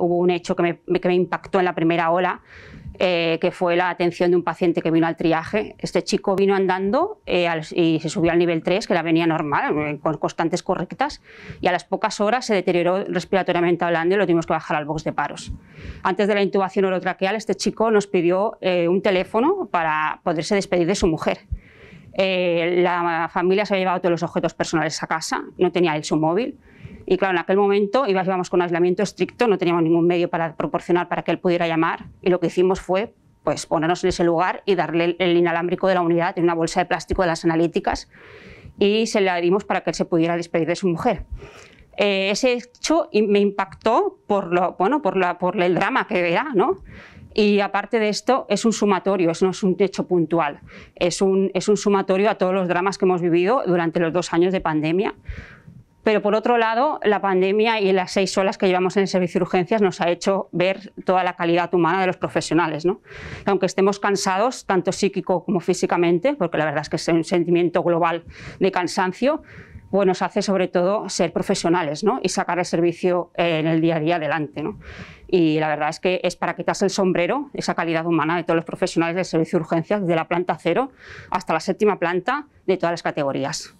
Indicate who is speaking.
Speaker 1: hubo un hecho que me, impactó en la primera ola, eh, que fue la atención de un paciente que vino al triaje. Este chico vino andando eh, y se subió al nivel 3, que la venía normal, eh, con constantes correctas, y a las pocas horas se deterioró respiratoriamente hablando y lo tuvimos que bajar al box de paros. Antes de la intubación orotraqueal, este chico nos pidió un teléfono para poderse despedir de su mujer. la familia se había llevado todos los objetos personales a casa, no tenía él su móvil. Y claro, en aquel momento íbamos con aislamiento estricto, no teníamos ningún medio para proporcionar para que él pudiera llamar. Y lo que hicimos fue pues, ponernos en ese lugar y darle el inalámbrico de la unidad en una bolsa de plástico de las analíticas y se la dimos para que él se pudiera despedir de su mujer. Eh, ese hecho me impactó por, lo, bueno, por, la, por el drama que era, ¿no? Y aparte de esto, es un sumatorio, no es un hecho puntual, es un, es un sumatorio a todos los dramas que hemos vivido durante los dos años de pandemia, pero por otro lado, la pandemia y las seis horas que llevamos en el servicio de urgencias nos ha hecho ver toda la calidad humana de los profesionales. ¿no? Aunque estemos cansados, tanto psíquico como físicamente, porque la verdad es que es un sentimiento global de cansancio, bueno, pues nos hace sobre todo ser profesionales y sacar el servicio en el día a día adelante. Y la verdad es que es para quitarse el sombrero esa calidad humana de todos los profesionales del servicio de urgencias, desde la planta cero hasta la séptima planta de todas las categorías.